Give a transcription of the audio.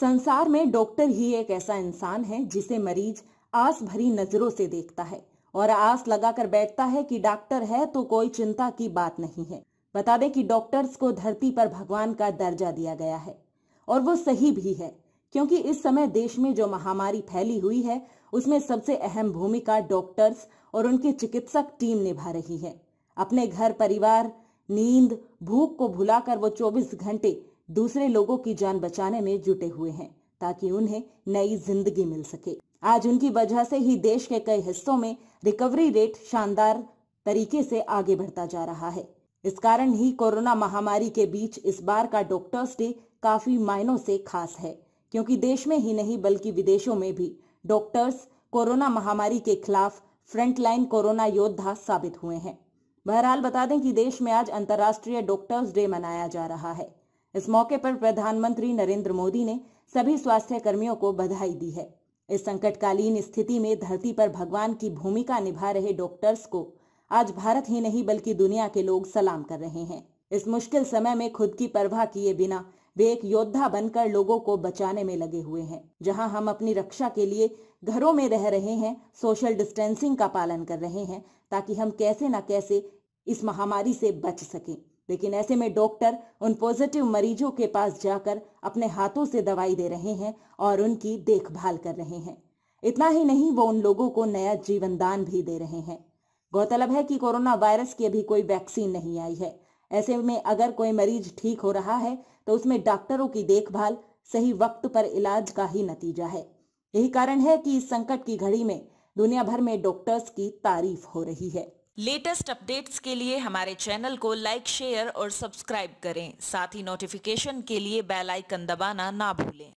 संसार में डॉक्टर ही एक ऐसा इंसान है जिसे मरीज आस भरी नजरों से देखता है और आस लगाकर बैठता है कि डॉक्टर है तो कोई चिंता की बात नहीं है बता दें कि डॉक्टर्स को धरती पर भगवान का दर्जा दिया गया है और वो सही भी है क्योंकि इस समय देश में जो महामारी फैली हुई है उसमें सबसे अहम भूमिका डॉक्टर्स और उनकी चिकित्सक टीम निभा रही है अपने घर परिवार नींद भूख को भुलाकर वो 24 घंटे दूसरे लोगों की जान बचाने में जुटे हुए हैं ताकि उन्हें नई जिंदगी मिल सके आज उनकी वजह से ही देश के कई हिस्सों में रिकवरी रेट शानदार तरीके से आगे बढ़ता जा रहा है इस कारण ही कोरोना महामारी के बीच इस बार का डॉक्टर्स डे काफी मायनों से खास है क्योंकि देश में ही नहीं बल्कि विदेशों में भी डॉक्टर्स कोरोना महामारी के खिलाफ फ्रंटलाइन कोरोना योद्धा साबित हुए हैं बहरहाल बता दें कि देश में आज अंतर्राष्ट्रीय डॉक्टर्स डे मनाया जा रहा है इस मौके पर प्रधानमंत्री नरेंद्र मोदी ने सभी स्वास्थ्य कर्मियों को बधाई दी है इस संकटकालीन स्थिति में धरती पर भगवान की भूमिका निभा रहे डॉक्टर्स को आज भारत ही नहीं बल्कि दुनिया के लोग सलाम कर रहे हैं इस मुश्किल समय में खुद की परवाह किए बिना वे एक योद्धा बनकर लोगों को बचाने में लगे हुए हैं जहां हम अपनी रक्षा के लिए घरों में रह रहे हैं सोशल डिस्टेंसिंग का पालन कर रहे हैं ताकि हम कैसे न कैसे इस महामारी से बच सकें लेकिन ऐसे में डॉक्टर उन पॉजिटिव मरीजों के पास जाकर अपने हाथों से दवाई दे रहे हैं और उनकी देखभाल कर रहे हैं इतना ही नहीं वो उन लोगों को नया जीवन दान भी दे रहे हैं गौरतलब है कि कोरोना वायरस की अभी कोई वैक्सीन नहीं आई है ऐसे में अगर कोई मरीज ठीक हो रहा है तो उसमें डॉक्टरों की देखभाल सही वक्त पर इलाज का ही नतीजा है यही कारण है कि इस संकट की घड़ी में दुनिया भर में डॉक्टर्स की तारीफ हो रही है लेटेस्ट अपडेट्स के लिए हमारे चैनल को लाइक शेयर और सब्सक्राइब करें साथ ही नोटिफिकेशन के लिए बेल आइकन दबाना ना भूलें